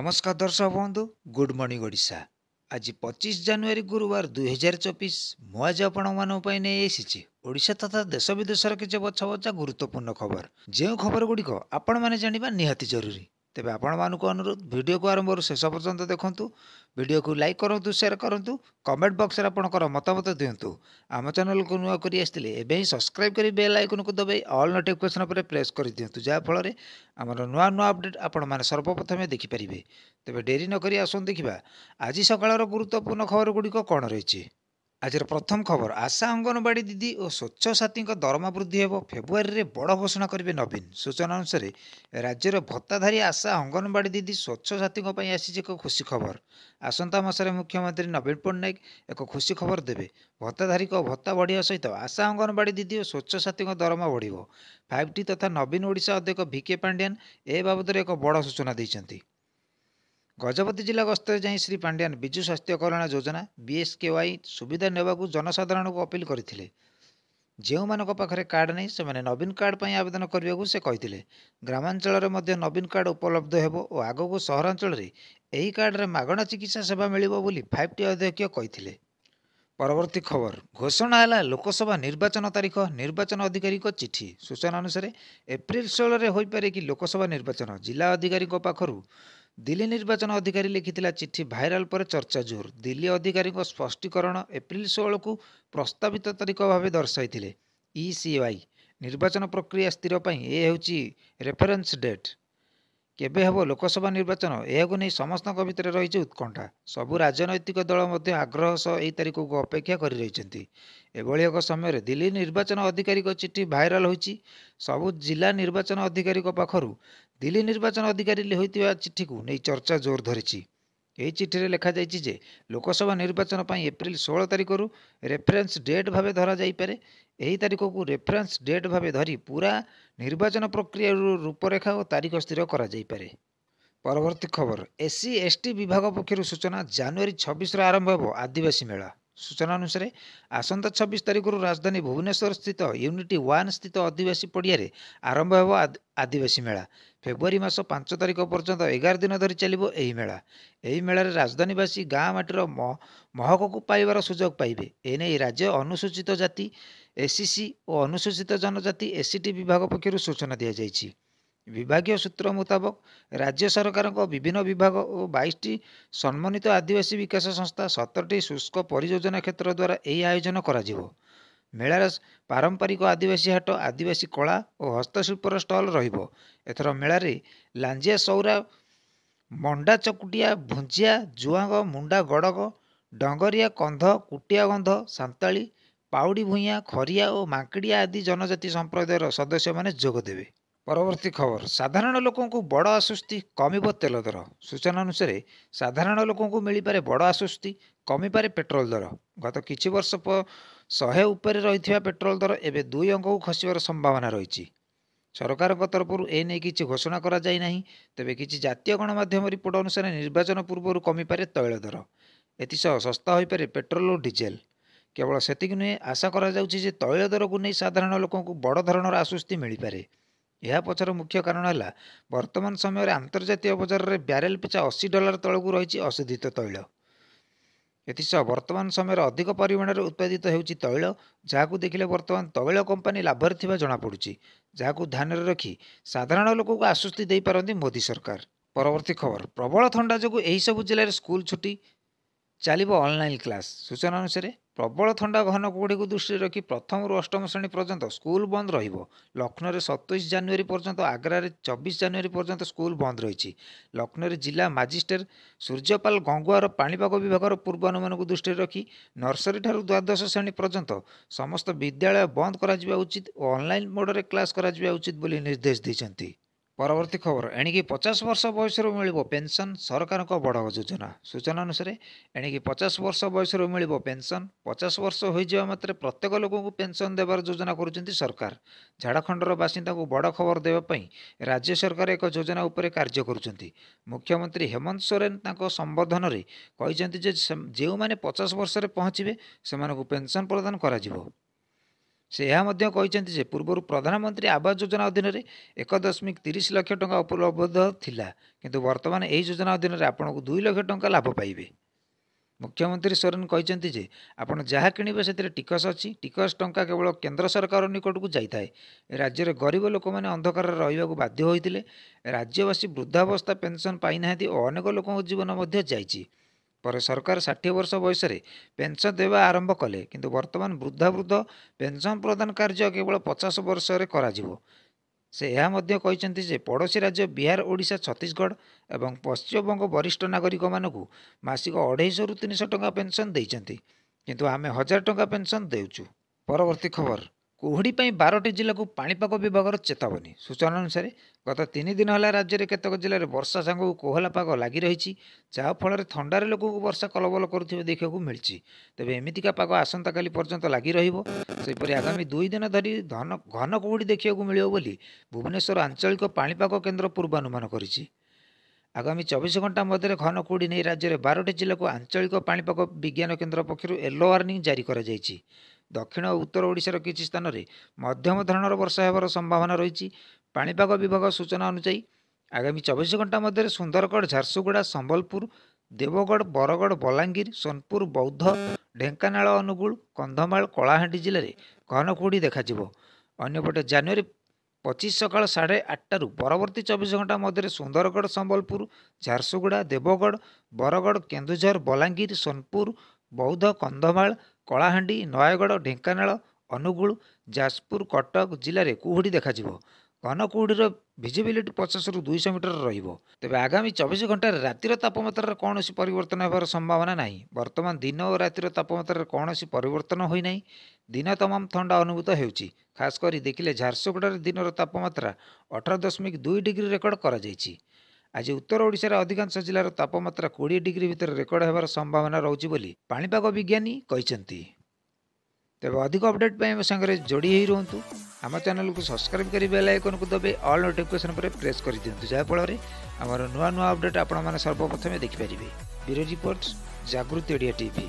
নমস্কার দর্শক বন্ধু গুড মর্নিং ওড়িশা আজ পঁচিশ জানুয়ারি গুরুবার দুই হাজার চব্বিশ মু আজ আপনার নিয়ে এসেছি ওড়িশা তথা দেশ বিদেশের কিছু বছা বছা গুরুত্বপূর্ণ খবর যে খবরগুড়ি আপনার জাঁয়া নিহতি জরুরি ତେବେ ଆପଣମାନଙ୍କୁ ଅନୁରୋଧ ଭିଡ଼ିଓକୁ ଆରମ୍ଭରୁ ଶେଷ ପର୍ଯ୍ୟନ୍ତ ଦେଖନ୍ତୁ ଭିଡ଼ିଓକୁ ଲାଇକ୍ କରନ୍ତୁ ସେୟାର କରନ୍ତୁ କମେଣ୍ଟ ବକ୍ସରେ ଆପଣଙ୍କର ମତାମତ ଦିଅନ୍ତୁ ଆମ ଚ୍ୟାନେଲକୁ ନୂଆ କରି ଆସିଥିଲେ ଏବେ ହିଁ ସବସ୍କ୍ରାଇବ୍ କରି ବେଲ୍ ଆଇକନ୍କୁ ଦେବେ ଅଲ୍ ନୋଟିଫିକେସନ୍ ଉପରେ ପ୍ରେସ୍ କରିଦିଅନ୍ତୁ ଯାହାଫଳରେ ଆମର ନୂଆ ନୂଆ ଅପଡ଼େଟ୍ ଆପଣମାନେ ସର୍ବପ୍ରଥମେ ଦେଖିପାରିବେ ତେବେ ଡେରି ନକରି ଆସନ୍ତୁ ଦେଖିବା ଆଜି ସକାଳର ଗୁରୁତ୍ୱପୂର୍ଣ୍ଣ ଖବରଗୁଡ଼ିକ କ'ଣ ରହିଛି ଆଜିର ପ୍ରଥମ ଖବର ଆଶା ଅଙ୍ଗନବାଡ଼ି ଦିଦି ଓ ସ୍ୱଚ୍ଛ ସାଥୀଙ୍କ ଦରମା ବୃଦ୍ଧି ହେବ ଫେବୃଆରୀରେ ବଡ଼ ଘୋଷଣା କରିବେ ନବୀନ ସୂଚନା ଅନୁସାରେ ରାଜ୍ୟର ଭତ୍ତାଧାରୀ ଆଶା ଅଙ୍ଗନବାଡ଼ି ଦିଦି ସ୍ୱଚ୍ଛ ସାଥୀଙ୍କ ପାଇଁ ଆସିଛି ଏକ ଖୁସି ଖବର ଆସନ୍ତା ମାସରେ ମୁଖ୍ୟମନ୍ତ୍ରୀ ନବୀନ ପଟ୍ଟନାୟକ ଏକ ଖୁସି ଖବର ଦେବେ ଭତ୍ତାଧାରୀଙ୍କ ଭତ୍ତା ବଢ଼ିବା ସହିତ ଆଶା ଅଙ୍ଗନବାଡ଼ି ଦିଦି ଓ ସ୍ୱଚ୍ଛ ସାଥୀଙ୍କ ଦରମା ବଢ଼ିବ ଫାଇଭ୍ ଟି ତଥା ନବୀନ ଓଡ଼ିଶା ଅଧ୍ୟକ୍ଷ ଭିକେ ପାଣ୍ଡିଆନ୍ ଏ ବାବଦରେ ଏକ ବଡ଼ ସୂଚନା ଦେଇଛନ୍ତି ଗଜପତି ଜିଲ୍ଲା ଗସ୍ତରେ ଯାଇ ଶ୍ରୀ ପାଣ୍ଡିଆନ ବିଜୁ ସ୍ୱାସ୍ଥ୍ୟ କଲ୍ୟାଣ ଯୋଜନା ବିଏସ୍କେୱାଇ ସୁବିଧା ନେବାକୁ ଜନସାଧାରଣଙ୍କୁ ଅପିଲ କରିଥିଲେ ଯେଉଁମାନଙ୍କ ପାଖରେ କାର୍ଡ଼ ନାହିଁ ସେମାନେ ନବୀନ କାର୍ଡ଼ ପାଇଁ ଆବେଦନ କରିବାକୁ ସେ କହିଥିଲେ ଗ୍ରାମାଞ୍ଚଳରେ ମଧ୍ୟ ନବୀନ କାର୍ଡ଼ ଉପଲବ୍ଧ ହେବ ଓ ଆଗକୁ ସହରାଞ୍ଚଳରେ ଏହି କାର୍ଡ଼ରେ ମାଗଣା ଚିକିତ୍ସା ସେବା ମିଳିବ ବୋଲି ଫାଇଭ୍ ଟି ଅଧ୍ୟକ୍ଷ କହିଥିଲେ ପରବର୍ତ୍ତୀ ଖବର ଘୋଷଣା ହେଲା ଲୋକସଭା ନିର୍ବାଚନ ତାରିଖ ନିର୍ବାଚନ ଅଧିକାରୀଙ୍କ ଚିଠି ସୂଚନା ଅନୁସାରେ ଏପ୍ରିଲ ଷୋହଳରେ ହୋଇପାରେ କି ଲୋକସଭା ନିର୍ବାଚନ ଜିଲ୍ଲା ଅଧିକାରୀଙ୍କ ପାଖରୁ ଦିଲ୍ଲୀ ନିର୍ବାଚନ ଅଧିକାରୀ ଲେଖିଥିଲା ଚିଠି ଭାଇରାଲ୍ ପରେ ଚର୍ଚ୍ଚା ଜୋର ଦିଲ୍ଲୀ ଅଧିକାରୀଙ୍କ ସ୍ପଷ୍ଟୀକରଣ ଏପ୍ରିଲ ଷୋହଳକୁ ପ୍ରସ୍ତାବିତ ତାରିଖ ଭାବେ ଦର୍ଶାଇଥିଲେ ଇ ସିୱାଇ ନିର୍ବାଚନ ପ୍ରକ୍ରିୟା ସ୍ଥିର ପାଇଁ ଏ ହେଉଛି ରେଫରେନ୍ସ ଡେଟ୍ କେବେ ହେବ ଲୋକସଭା ନିର୍ବାଚନ ଏହାକୁ ନେଇ ସମସ୍ତଙ୍କ ଭିତରେ ରହିଛି ଉତ୍କଣ୍ଠା ସବୁ ରାଜନୈତିକ ଦଳ ମଧ୍ୟ ଆଗ୍ରହ ସହ ଏହି ତାରିଖକୁ ଅପେକ୍ଷା କରି ରହିଛନ୍ତି ଏଭଳି ଏକ ସମୟରେ ଦିଲ୍ଲୀ ନିର୍ବାଚନ ଅଧିକାରୀଙ୍କ ଚିଠି ଭାଇରାଲ ହୋଇଛି ସବୁ ଜିଲ୍ଲା ନିର୍ବାଚନ ଅଧିକାରୀଙ୍କ ପାଖରୁ দিল্লী ନିର୍ବାଚନ ଅଧିକାରୀ ହୋଇଥିବା ଚିଠିକୁ ନେଇ ଚର୍ଚ୍ଚା ଜୋର ଧରିଛି ଏହି ଚିଠିରେ ଲେଖାଯାଇଛି ଯେ ଲୋକସଭା ନିର୍ବାଚନ ପାଇଁ ଏପ୍ରିଲ ଷୋହଳ ତାରିଖରୁ ରେଫରେନ୍ସ ଡେଟ୍ ଭାବେ ଧରାଯାଇପାରେ ଏହି ତାରିଖକୁ ରେଫରେନ୍ସ ଡେଟ୍ ଭାବେ ଧରି ପୁରା ନିର୍ବାଚନ ପ୍ରକ୍ରିୟାରୁ ରୂପରେଖା ଓ ତାରିଖ ସ୍ଥିର କରାଯାଇପାରେ ପରବର୍ତ୍ତୀ ଖବର ଏସ୍ସି ଏସ୍ଟି ବିଭାଗ ପକ୍ଷରୁ ସୂଚନା ଜାନୁଆରୀ ଛବିଶରେ ଆରମ୍ଭ ହେବ ଆଦିବାସୀ ମେଳା ସୂଚନା ଅନୁସାରେ ଆସନ୍ତା ଛବିଶ ତାରିଖରୁ ରାଜଧାନୀ ଭୁବନେଶ୍ୱର ସ୍ଥିତ ୟୁନିଟି ୱାନ୍ ସ୍ଥିତ ଆଦିବାସୀ ପଡ଼ିଆରେ ଆରମ୍ଭ ହେବ ଆଦିବାସୀ ମେଳା ଫେବୃଆରୀ ମାସ ପାଞ୍ଚ ତାରିଖ ପର୍ଯ୍ୟନ୍ତ ଏଗାର ଦିନ ଧରି ଚାଲିବ ଏହି ମେଳା ଏହି ମେଳାରେ ରାଜଧାନୀବାସୀ ଗାଁ ମାଟିର ମହକକୁ ପାଇବାର ସୁଯୋଗ ପାଇବେ ଏନେଇ ରାଜ୍ୟ ଅନୁସୂଚିତ ଜାତି ଏସ୍ସି ଓ ଅନୁସୂଚିତ ଜନଜାତି ଏସ୍ସିଟି ବିଭାଗ ପକ୍ଷରୁ ସୂଚନା ଦିଆଯାଇଛି ବିଭାଗୀୟ ସୂତ୍ର ମୁତାବକ ରାଜ୍ୟ ସରକାରଙ୍କ ବିଭିନ୍ନ ବିଭାଗ ଓ ବାଇଶଟି ସମ୍ମାନିତ ଆଦିବାସୀ ବିକାଶ ସଂସ୍ଥା ସତରଟି ଶୁଷ୍କ ପରିଯୋଜନା କ୍ଷେତ୍ର ଦ୍ୱାରା ଏହି ଆୟୋଜନ କରାଯିବ ମେଳାର ପାରମ୍ପରିକ ଆଦିବାସୀ ହାଟ ଆଦିବାସୀ କଳା ଓ ହସ୍ତଶିଳ୍ପର ଷ୍ଟଲ୍ ରହିବ ଏଥର ମେଳାରେ ଲାଞ୍ଜିଆ ସୌରା ମଣ୍ଡା ଚକୁଟିଆ ଭୁଞ୍ଜିଆ ଜୁଆଙ୍ଗ ମୁଣ୍ଡା ଗଡ଼ଗ ଡଙ୍ଗରିଆ କନ୍ଧ କୁଟିଆ ଗନ୍ଧ ସାନ୍ତାଳୀ ପାଉଡ଼ି ଭୂଇଁଆ ଖରିଆ ଓ ମାଙ୍କିଡ଼ିଆ ଆଦି ଜନଜାତି ସମ୍ପ୍ରଦାୟର ସଦସ୍ୟମାନେ ଯୋଗଦେବେ ପରବର୍ତ୍ତୀ ଖବର ସାଧାରଣ ଲୋକଙ୍କୁ ବଡ଼ ଆଶ୍ୱସ୍ତି କମିବ ତେଲ ଦର ସୂଚନା ଅନୁସାରେ ସାଧାରଣ ଲୋକଙ୍କୁ ମିଳିପାରେ ବଡ଼ ଆଶ୍ୱସ୍ତି କମିପାରେ ପେଟ୍ରୋଲ ଦର ଗତ କିଛି ବର୍ଷ ଶହେ ଉପରେ ରହିଥିବା ପେଟ୍ରୋଲ ଦର ଏବେ ଦୁଇ ଅଙ୍କକୁ ଖସିବାର ସମ୍ଭାବନା ରହିଛି ସରକାରଙ୍କ ତରଫରୁ ଏ ନେଇ କିଛି ଘୋଷଣା କରାଯାଇନାହିଁ ତେବେ କିଛି ଜାତୀୟ ଗଣମାଧ୍ୟମ ରିପୋର୍ଟ ଅନୁସାରେ ନିର୍ବାଚନ ପୂର୍ବରୁ କମିପାରେ ତୈଳ ଦର ଏଥିସହ ଶସ୍ତା ହୋଇପାରେ ପେଟ୍ରୋଲ ଓ ଡିଜେଲ କେବଳ ସେତିକି ନୁହେଁ ଆଶା କରାଯାଉଛି ଯେ ତୈଳ ଦରକୁ ନେଇ ସାଧାରଣ ଲୋକଙ୍କୁ ବଡ଼ ଧରଣର ଆଶ୍ୱସ୍ତି ମିଳିପାରେ ଏହା ପଛର ମୁଖ୍ୟ କାରଣ ହେଲା ବର୍ତ୍ତମାନ ସମୟରେ ଆନ୍ତର୍ଜାତୀୟ ବଜାରରେ ବ୍ୟାରେଲ୍ ପିଛା ଅଶୀ ଡଲାର ତଳକୁ ରହିଛି ଅଶୋଧିତ ତୈଳ ଏଥିସହ ବର୍ତ୍ତମାନ ସମୟରେ ଅଧିକ ପରିମାଣରେ ଉତ୍ପାଦିତ ହେଉଛି ତୈଳ ଯାହାକୁ ଦେଖିଲେ ବର୍ତ୍ତମାନ ତୈଳ କମ୍ପାନୀ ଲାଭରେ ଥିବା ଜଣାପଡ଼ୁଛି ଯାହାକୁ ଧ୍ୟାନରେ ରଖି ସାଧାରଣ ଲୋକଙ୍କୁ ଆଶ୍ୱସ୍ତି ଦେଇପାରନ୍ତି ମୋଦି ସରକାର ପରବର୍ତ୍ତୀ ଖବର ପ୍ରବଳ ଥଣ୍ଡା ଯୋଗୁଁ ଏହିସବୁ ଜିଲ୍ଲାରେ ସ୍କୁଲ ଛୁଟି ଚାଲିବ ଅନଲାଇନ୍ କ୍ଲାସ୍ ସୂଚନା ଅନୁସାରେ ପ୍ରବଳ ଥଣ୍ଡା ଘନ କୁହୁଡ଼ିକୁ ଦୃଷ୍ଟିରେ ରଖି ପ୍ରଥମରୁ ଅଷ୍ଟମ ଶ୍ରେଣୀ ପର୍ଯ୍ୟନ୍ତ ସ୍କୁଲ ବନ୍ଦ ରହିବ ଲକ୍ଷ୍ନୌରେ ସତେଇଶ ଜାନୁଆରୀ ପର୍ଯ୍ୟନ୍ତ ଆଗ୍ରାରେ ଚବିଶ ଜାନୁଆରୀ ପର୍ଯ୍ୟନ୍ତ ସ୍କୁଲ ବନ୍ଦ ରହିଛି ଲକ୍ଷ୍ନୌରେ ଜିଲ୍ଲା ମାଜିଷ୍ଟ୍ରେଟ୍ ସୂର୍ଯ୍ୟପାଲ ଗଙ୍ଗୁଆର ପାଣିପାଗ ବିଭାଗର ପୂର୍ବାନୁମାନକୁ ଦୃଷ୍ଟିରେ ରଖି ନର୍ସରୀଠାରୁ ଦ୍ୱାଦଶ ଶ୍ରେଣୀ ପର୍ଯ୍ୟନ୍ତ ସମସ୍ତ ବିଦ୍ୟାଳୟ ବନ୍ଦ କରାଯିବା ଉଚିତ ଓ ଅନଲାଇନ୍ ମୋଡ଼ରେ କ୍ଲାସ୍ କରାଯିବା ଉଚିତ ବୋଲି ନିର୍ଦ୍ଦେଶ ଦେଇଛନ୍ତି ପରବର୍ତ୍ତୀ ଖବର ଏଣିକି ପଚାଶ ବର୍ଷ ବୟସରୁ ମିଳିବ ପେନ୍ସନ୍ ସରକାରଙ୍କ ବଡ଼ ଯୋଜନା ସୂଚନା ଅନୁସାରେ ଏଣିକି ପଚାଶ ବର୍ଷ ବୟସରୁ ମିଳିବ ପେନ୍ସନ୍ ପଚାଶ ବର୍ଷ ହୋଇଯିବା ମାତ୍ରେ ପ୍ରତ୍ୟେକ ଲୋକଙ୍କୁ ପେନ୍ସନ୍ ଦେବାର ଯୋଜନା କରୁଛନ୍ତି ସରକାର ଝାଡ଼ଖଣ୍ଡର ବାସିନ୍ଦାଙ୍କୁ ବଡ଼ ଖବର ଦେବା ପାଇଁ ରାଜ୍ୟ ସରକାର ଏକ ଯୋଜନା ଉପରେ କାର୍ଯ୍ୟ କରୁଛନ୍ତି ମୁଖ୍ୟମନ୍ତ୍ରୀ ହେମନ୍ତ ସୋରେନ୍ ତାଙ୍କ ସମ୍ବୋଧନରେ କହିଛନ୍ତି ଯେଉଁମାନେ ପଚାଶ ବର୍ଷରେ ପହଞ୍ଚିବେ ସେମାନଙ୍କୁ ପେନ୍ସନ୍ ପ୍ରଦାନ କରାଯିବ ସେ ଏହା ମଧ୍ୟ କହିଛନ୍ତି ଯେ ପୂର୍ବରୁ ପ୍ରଧାନମନ୍ତ୍ରୀ ଆବାସ ଯୋଜନା ଅଧୀନରେ ଏକ ଦଶମିକ ତିରିଶ ଲକ୍ଷ ଟଙ୍କା ଉପଲବ୍ଧ ଥିଲା କିନ୍ତୁ ବର୍ତ୍ତମାନ ଏହି ଯୋଜନା ଅଧୀନରେ ଆପଣଙ୍କୁ ଦୁଇ ଲକ୍ଷ ଟଙ୍କା ଲାଭ ପାଇବେ ମୁଖ୍ୟମନ୍ତ୍ରୀ ସୋରେନ୍ କହିଛନ୍ତି ଯେ ଆପଣ ଯାହା କିଣିବେ ସେଥିରେ ଟିକସ ଅଛି ଟିକସ ଟଙ୍କା କେବଳ କେନ୍ଦ୍ର ସରକାର ନିକଟକୁ ଯାଇଥାଏ ରାଜ୍ୟରେ ଗରିବ ଲୋକମାନେ ଅନ୍ଧକାରରେ ରହିବାକୁ ବାଧ୍ୟ ହୋଇଥିଲେ ରାଜ୍ୟବାସୀ ବୃଦ୍ଧାବସ୍ଥା ପେନ୍ସନ୍ ପାଇନାହାନ୍ତି ଓ ଅନେକ ଲୋକଙ୍କ ଜୀବନ ମଧ୍ୟ ଯାଇଛି ପରେ ସରକାର ଷାଠିଏ ବର୍ଷ ବୟସରେ ପେନ୍ସନ୍ ଦେବା ଆରମ୍ଭ କଲେ କିନ୍ତୁ ବର୍ତ୍ତମାନ ବୃଦ୍ଧାବୃଦ୍ଧ ପେନ୍ସନ୍ ପ୍ରଦାନ କାର୍ଯ୍ୟ କେବଳ ପଚାଶ ବର୍ଷରେ କରାଯିବ ସେ ଏହା ମଧ୍ୟ କହିଛନ୍ତି ଯେ ପଡ଼ୋଶୀ ରାଜ୍ୟ ବିହାର ଓଡ଼ିଶା ଛତିଶଗଡ଼ ଏବଂ ପଶ୍ଚିମବଙ୍ଗ ବରିଷ୍ଠ ନାଗରିକମାନଙ୍କୁ ମାସିକ ଅଢ଼େଇଶହରୁ ତିନିଶହ ଟଙ୍କା ପେନ୍ସନ୍ ଦେଇଛନ୍ତି କିନ୍ତୁ ଆମେ ହଜାର ଟଙ୍କା ପେନ୍ସନ୍ ଦେଉଛୁ ପରବର୍ତ୍ତୀ ଖବର କୁହୁଡ଼ି ପାଇଁ ବାରଟି ଜିଲ୍ଲାକୁ ପାଣିପାଗ ବିଭାଗର ଚେତାବନୀ ସୂଚନା ଅନୁସାରେ ଗତ ତିନି ଦିନ ହେଲା ରାଜ୍ୟରେ କେତେକ ଜିଲ୍ଲାରେ ବର୍ଷା ସାଙ୍ଗକୁ କୋହଲା ପାଗ ଲାଗି ରହିଛି ଯାହାଫଳରେ ଥଣ୍ଡାରେ ଲୋକଙ୍କୁ ବର୍ଷା କଲବଲ କରୁଥିବା ଦେଖିବାକୁ ମିଳିଛି ତେବେ ଏମିତିକା ପାଗ ଆସନ୍ତାକାଲି ପର୍ଯ୍ୟନ୍ତ ଲାଗି ରହିବ ସେହିପରି ଆଗାମୀ ଦୁଇ ଦିନ ଧରି ଧନ ଘନ କୁହୁଡ଼ି ଦେଖିବାକୁ ମିଳିବ ବୋଲି ଭୁବନେଶ୍ୱର ଆଞ୍ଚଳିକ ପାଣିପାଗ କେନ୍ଦ୍ର ପୂର୍ବାନୁମାନ କରିଛି ଆଗାମୀ ଚବିଶ ଘଣ୍ଟା ମଧ୍ୟରେ ଘନ କୁହୁଡ଼ି ନେଇ ରାଜ୍ୟରେ ବାରଟି ଜିଲ୍ଲାକୁ ଆଞ୍ଚଳିକ ପାଣିପାଗ ବିଜ୍ଞାନ କେନ୍ଦ୍ର ପକ୍ଷରୁ ୟେଲୋ ୱାର୍ଣ୍ଣିଂ ଜାରି କରାଯାଇଛି ଦକ୍ଷିଣ ଓ ଉତ୍ତର ଓଡ଼ିଶାର କିଛି ସ୍ଥାନରେ ମଧ୍ୟମ ଧରଣର ବର୍ଷା ହେବାର ସମ୍ଭାବନା ରହିଛି ପାଣିପାଗ ବିଭାଗ ସୂଚନା ଅନୁଯାୟୀ ଆଗାମୀ ଚବିଶ ଘଣ୍ଟା ମଧ୍ୟରେ ସୁନ୍ଦରଗଡ଼ ଝାରସୁଗୁଡ଼ା ସମ୍ବଲପୁର ଦେବଗଡ଼ ବରଗଡ଼ ବଲାଙ୍ଗୀର ସୋନପୁର ବୌଦ୍ଧ ଢେଙ୍କାନାଳ ଅନୁଗୁଳ କନ୍ଧମାଳ କଳାହାଣ୍ଡି ଜିଲ୍ଲାରେ ଘନ କୁହୁଡ଼ି ଦେଖାଯିବ ଅନ୍ୟପଟେ ଜାନୁଆରୀ ପଚିଶ ସକାଳ ସାଢ଼େ ଆଠଟାରୁ ପରବର୍ତ୍ତୀ ଚବିଶ ଘଣ୍ଟା ମଧ୍ୟରେ ସୁନ୍ଦରଗଡ଼ ସମ୍ବଲପୁର ଝାରସୁଗୁଡ଼ା ଦେବଗଡ଼ ବରଗଡ଼ କେନ୍ଦୁଝର ବଲାଙ୍ଗୀର ସୋନପୁର ବୌଦ୍ଧ କନ୍ଧମାଳ କଳାହାଣ୍ଡି ନୟାଗଡ଼ ଢେଙ୍କାନାଳ ଅନୁଗୁଳ ଯାଜପୁର କଟକ ଜିଲ୍ଲାରେ କୁହୁଡ଼ି ଦେଖାଯିବ ଘନ କୁହୁଡ଼ିର ଭିଜିବିଲିଟି ପଚାଶରୁ ଦୁଇଶହ ମିଟର ରହିବ ତେବେ ଆଗାମୀ ଚବିଶ ଘଣ୍ଟାରେ ରାତିର ତାପମାତ୍ରାରେ କୌଣସି ପରିବର୍ତ୍ତନ ହେବାର ସମ୍ଭାବନା ନାହିଁ ବର୍ତ୍ତମାନ ଦିନ ଓ ରାତିର ତାପମାତ୍ରାରେ କୌଣସି ପରିବର୍ତ୍ତନ ହୋଇନାହିଁ ଦିନ ତମାମ ଥଣ୍ଡା ଅନୁଭୂତ ହେଉଛି ଖାସ୍ କରି ଦେଖିଲେ ଝାରସୁଗୁଡ଼ାରେ ଦିନର ତାପମାତ୍ରା ଅଠର ଦଶମିକ ଦୁଇ ଡିଗ୍ରୀ ରେକର୍ଡ କରାଯାଇଛି ଆଜି ଉତ୍ତର ଓଡ଼ିଶାର ଅଧିକାଂଶ ଜିଲ୍ଲାର ତାପମାତ୍ରା କୋଡ଼ିଏ ଡିଗ୍ରୀ ଭିତରେ ରେକର୍ଡ ହେବାର ସମ୍ଭାବନା ରହୁଛି ବୋଲି ପାଣିପାଗ ବିଜ୍ଞାନୀ କହିଛନ୍ତି ତେବେ ଅଧିକ ଅପଡେଟ୍ ପାଇଁ ଆମ ସାଙ୍ଗରେ ଯୋଡ଼ି ହୋଇ ରୁହନ୍ତୁ ଆମ ଚ୍ୟାନେଲକୁ ସବସ୍କ୍ରାଇବ୍ କରି ବେଲ୍ ଆଇକନକୁ ଦେବେ ଅଲ୍ ନୋଟିଫିକେସନ୍ ଉପରେ ପ୍ରେସ୍ କରିଦିଅନ୍ତୁ ଯାହାଫଳରେ ଆମର ନୂଆ ନୂଆ ଅପଡେଟ୍ ଆପଣମାନେ ସର୍ବପ୍ରଥମେ ଦେଖିପାରିବେ bureau report Jagruti Odia TV